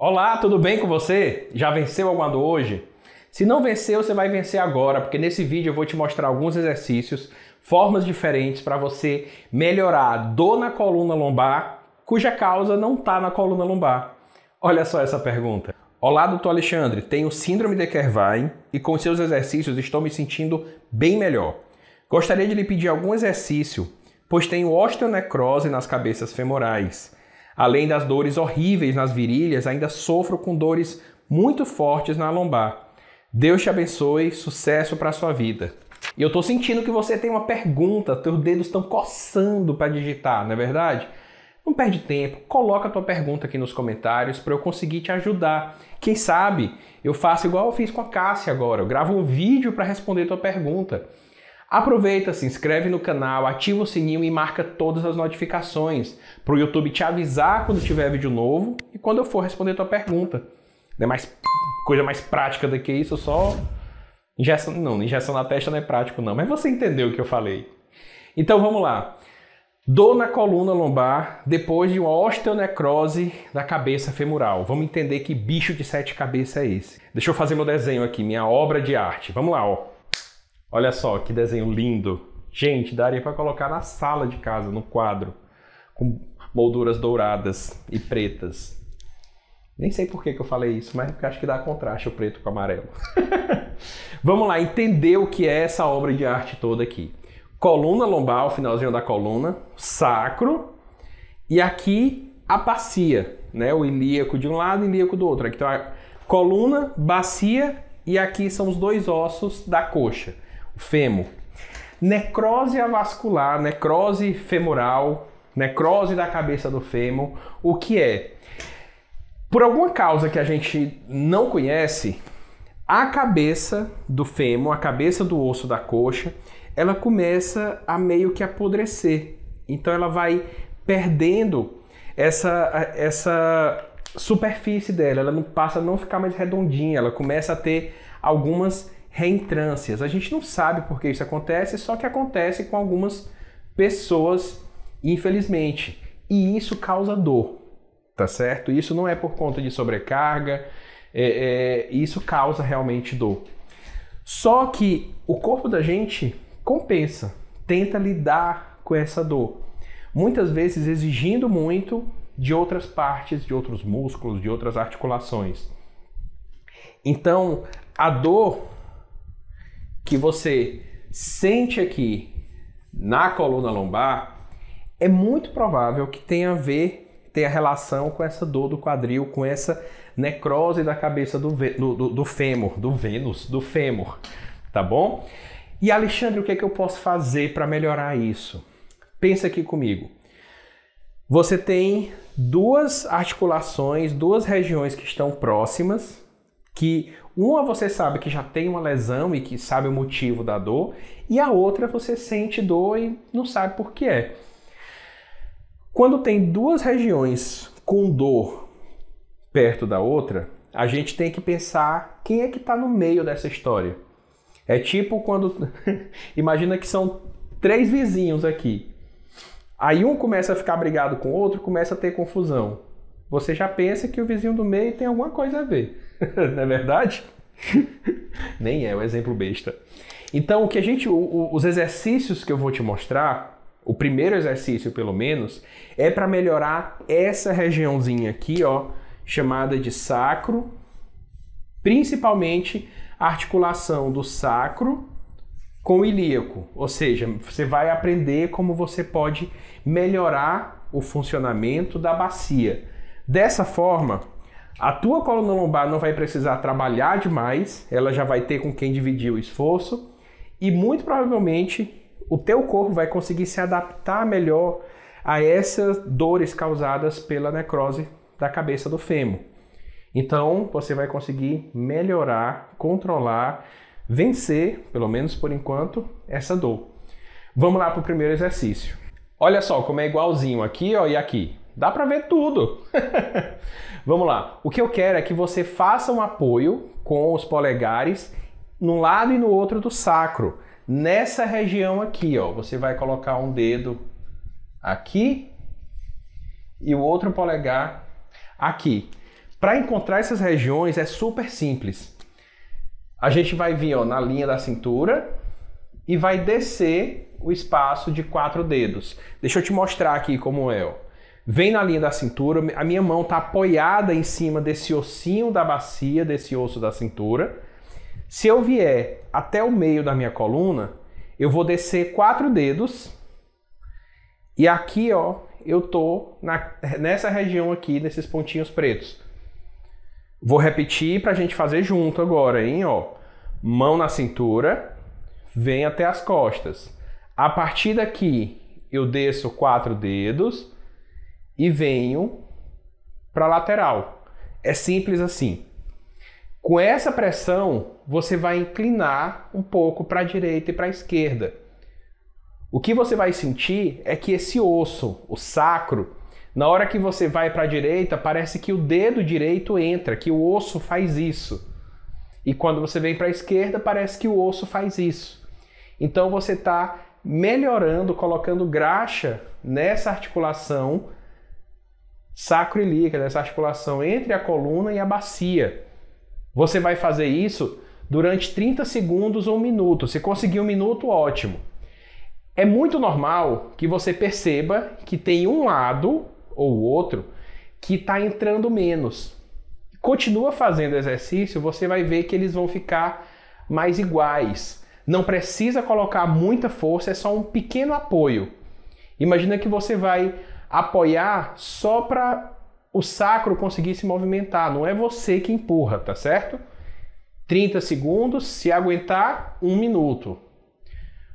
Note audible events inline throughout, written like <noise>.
Olá, tudo bem com você? Já venceu alguma dor hoje? Se não venceu, você vai vencer agora, porque nesse vídeo eu vou te mostrar alguns exercícios, formas diferentes para você melhorar a dor na coluna lombar, cuja causa não está na coluna lombar. Olha só essa pergunta. Olá, doutor Alexandre, tenho síndrome de Kervain e com seus exercícios estou me sentindo bem melhor. Gostaria de lhe pedir algum exercício, pois tenho osteonecrose nas cabeças femorais. Além das dores horríveis nas virilhas, ainda sofro com dores muito fortes na lombar. Deus te abençoe, sucesso para sua vida. E eu estou sentindo que você tem uma pergunta, teus dedos estão coçando para digitar, não é verdade? Não perde tempo, coloca a tua pergunta aqui nos comentários para eu conseguir te ajudar. Quem sabe eu faço igual eu fiz com a Cássia agora, eu gravo um vídeo para responder tua pergunta. Aproveita, se inscreve no canal, ativa o sininho e marca todas as notificações para o YouTube te avisar quando tiver vídeo novo e quando eu for responder tua pergunta. Não é mais coisa mais prática do que isso, só injeção, não, injeção na testa não é prático não, mas você entendeu o que eu falei. Então vamos lá. Dor na coluna lombar depois de uma osteonecrose da cabeça femoral. Vamos entender que bicho de sete cabeças é esse. Deixa eu fazer meu desenho aqui, minha obra de arte. Vamos lá, ó. Olha só que desenho lindo. Gente, daria para colocar na sala de casa, no quadro, com molduras douradas e pretas. Nem sei por que, que eu falei isso, mas porque acho que dá contraste o preto com o amarelo. <laughs> Vamos lá, entender o que é essa obra de arte toda aqui. Coluna lombar, o finalzinho da coluna, sacro, e aqui a bacia, né? O ilíaco de um lado e o ilíaco do outro. Aqui tem tá a coluna, bacia, e aqui são os dois ossos da coxa fêmur. Necrose avascular, necrose femoral, necrose da cabeça do fêmur, o que é? Por alguma causa que a gente não conhece, a cabeça do fêmur, a cabeça do osso da coxa, ela começa a meio que apodrecer. Então ela vai perdendo essa, essa superfície dela, ela não passa a não ficar mais redondinha, ela começa a ter algumas reentrâncias. A gente não sabe por que isso acontece, só que acontece com algumas pessoas, infelizmente. E isso causa dor, tá certo? Isso não é por conta de sobrecarga, é, é, isso causa realmente dor. Só que o corpo da gente compensa, tenta lidar com essa dor. Muitas vezes exigindo muito de outras partes, de outros músculos, de outras articulações. Então, a dor que você sente aqui na coluna lombar, é muito provável que tenha a ver, tenha relação com essa dor do quadril, com essa necrose da cabeça do, do, do, do fêmur, do Vênus, do fêmur, tá bom? E Alexandre, o que é que eu posso fazer para melhorar isso? Pensa aqui comigo. Você tem duas articulações, duas regiões que estão próximas, que uma você sabe que já tem uma lesão e que sabe o motivo da dor, e a outra você sente dor e não sabe por que é. Quando tem duas regiões com dor perto da outra, a gente tem que pensar quem é que está no meio dessa história. É tipo quando. <laughs> Imagina que são três vizinhos aqui. Aí um começa a ficar brigado com o outro, começa a ter confusão. Você já pensa que o vizinho do meio tem alguma coisa a ver. <laughs> Não é verdade? <laughs> Nem é, é, um exemplo besta. Então, o que a gente, o, o, os exercícios que eu vou te mostrar, o primeiro exercício pelo menos, é para melhorar essa regiãozinha aqui, ó, chamada de sacro, principalmente a articulação do sacro com o ilíaco, ou seja, você vai aprender como você pode melhorar o funcionamento da bacia. Dessa forma, a tua coluna lombar não vai precisar trabalhar demais, ela já vai ter com quem dividir o esforço e muito provavelmente o teu corpo vai conseguir se adaptar melhor a essas dores causadas pela necrose da cabeça do fêmur. Então, você vai conseguir melhorar, controlar, vencer, pelo menos por enquanto, essa dor. Vamos lá para o primeiro exercício. Olha só como é igualzinho aqui ó, e aqui. Dá para ver tudo. <laughs> Vamos lá. O que eu quero é que você faça um apoio com os polegares num lado e no outro do sacro. Nessa região aqui, ó, você vai colocar um dedo aqui e o outro polegar aqui. Para encontrar essas regiões é super simples. A gente vai vir ó, na linha da cintura e vai descer o espaço de quatro dedos. Deixa eu te mostrar aqui como é. Ó vem na linha da cintura, a minha mão está apoiada em cima desse ossinho da bacia, desse osso da cintura. Se eu vier até o meio da minha coluna, eu vou descer quatro dedos e aqui, ó, eu tô na, nessa região aqui, nesses pontinhos pretos. Vou repetir para a gente fazer junto agora, hein, ó. Mão na cintura, vem até as costas. A partir daqui, eu desço quatro dedos e venho para a lateral. É simples assim. Com essa pressão, você vai inclinar um pouco para a direita e para a esquerda. O que você vai sentir é que esse osso, o sacro, na hora que você vai para a direita, parece que o dedo direito entra, que o osso faz isso. E quando você vem para a esquerda, parece que o osso faz isso. Então você está melhorando, colocando graxa nessa articulação sacroiliaca, né? essa articulação entre a coluna e a bacia. Você vai fazer isso durante 30 segundos ou um minuto. Se conseguir um minuto, ótimo. É muito normal que você perceba que tem um lado ou outro que está entrando menos. Continua fazendo exercício, você vai ver que eles vão ficar mais iguais. Não precisa colocar muita força, é só um pequeno apoio. Imagina que você vai apoiar só para o sacro conseguir se movimentar, não é você que empurra, tá certo? 30 segundos, se aguentar, um minuto.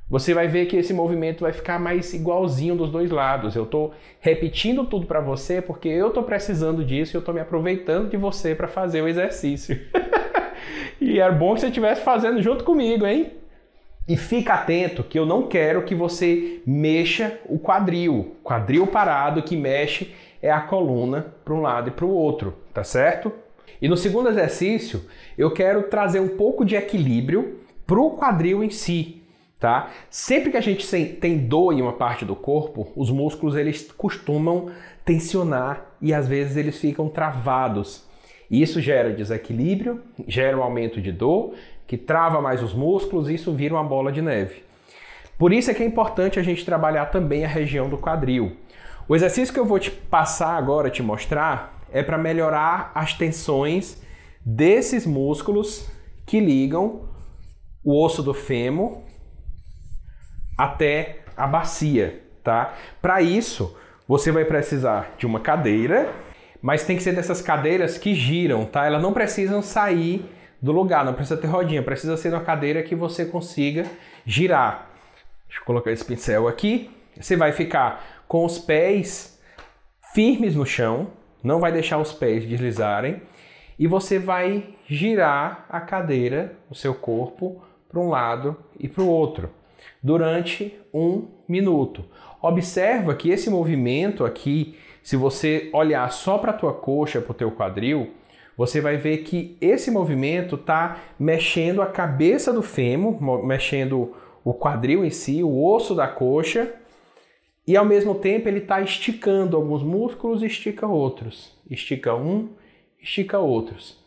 Você vai ver que esse movimento vai ficar mais igualzinho dos dois lados. Eu estou repetindo tudo para você porque eu estou precisando disso e eu estou me aproveitando de você para fazer o exercício. <laughs> e era é bom que você estivesse fazendo junto comigo, hein? E fica atento que eu não quero que você mexa o quadril. quadril parado que mexe é a coluna para um lado e para o outro, tá certo? E no segundo exercício, eu quero trazer um pouco de equilíbrio para o quadril em si, tá? Sempre que a gente tem dor em uma parte do corpo, os músculos eles costumam tensionar e às vezes eles ficam travados. E isso gera desequilíbrio, gera um aumento de dor, que trava mais os músculos e isso vira uma bola de neve. Por isso é que é importante a gente trabalhar também a região do quadril. O exercício que eu vou te passar agora, te mostrar, é para melhorar as tensões desses músculos que ligam o osso do fêmur até a bacia, tá? Para isso, você vai precisar de uma cadeira mas tem que ser dessas cadeiras que giram, tá? Elas não precisam sair do lugar, não precisa ter rodinha, precisa ser uma cadeira que você consiga girar. Deixa eu colocar esse pincel aqui. Você vai ficar com os pés firmes no chão, não vai deixar os pés deslizarem, e você vai girar a cadeira, o seu corpo, para um lado e para o outro durante um minuto. Observa que esse movimento aqui se você olhar só para a tua coxa, para o teu quadril, você vai ver que esse movimento está mexendo a cabeça do fêmur, mexendo o quadril em si, o osso da coxa, e ao mesmo tempo ele está esticando alguns músculos e estica outros. Estica um, estica outros.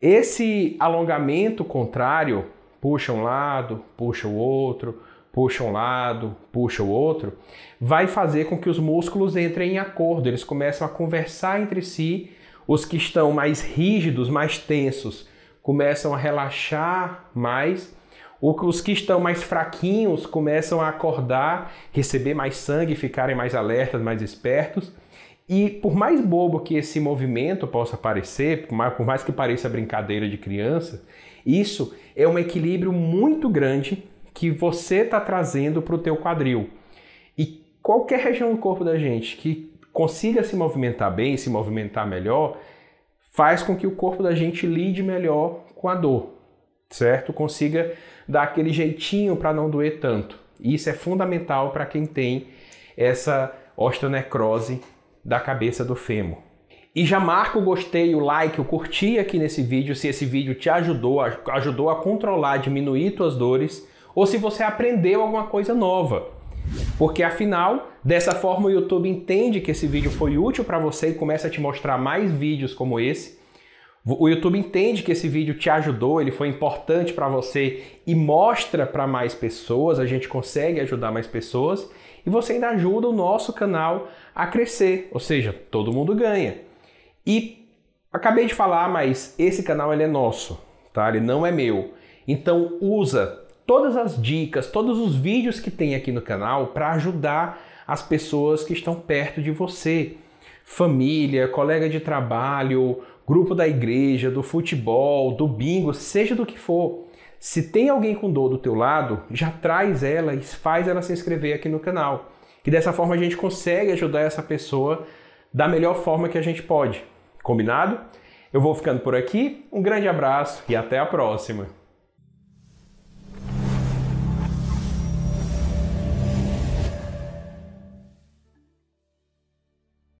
Esse alongamento contrário, puxa um lado, puxa o outro, puxa um lado, puxa o outro, vai fazer com que os músculos entrem em acordo, eles começam a conversar entre si, os que estão mais rígidos, mais tensos, começam a relaxar mais, os que estão mais fraquinhos começam a acordar, receber mais sangue, ficarem mais alertas, mais espertos. E por mais bobo que esse movimento possa parecer, por mais que pareça brincadeira de criança, isso é um equilíbrio muito grande que você está trazendo para o teu quadril. E qualquer região do corpo da gente que consiga se movimentar bem, se movimentar melhor, faz com que o corpo da gente lide melhor com a dor, certo? Consiga dar aquele jeitinho para não doer tanto. isso é fundamental para quem tem essa osteonecrose da cabeça do fêmur. E já marca o gostei, o like, o curtir aqui nesse vídeo se esse vídeo te ajudou, ajudou a controlar, diminuir tuas dores ou se você aprendeu alguma coisa nova. Porque afinal, dessa forma o YouTube entende que esse vídeo foi útil para você e começa a te mostrar mais vídeos como esse. O YouTube entende que esse vídeo te ajudou, ele foi importante para você e mostra para mais pessoas, a gente consegue ajudar mais pessoas e você ainda ajuda o nosso canal a crescer, ou seja, todo mundo ganha. E acabei de falar, mas esse canal ele é nosso, tá? Ele não é meu. Então usa todas as dicas, todos os vídeos que tem aqui no canal para ajudar as pessoas que estão perto de você. Família, colega de trabalho, grupo da igreja, do futebol, do bingo, seja do que for. Se tem alguém com dor do teu lado, já traz ela e faz ela se inscrever aqui no canal. Que dessa forma a gente consegue ajudar essa pessoa da melhor forma que a gente pode. Combinado? Eu vou ficando por aqui. Um grande abraço e até a próxima.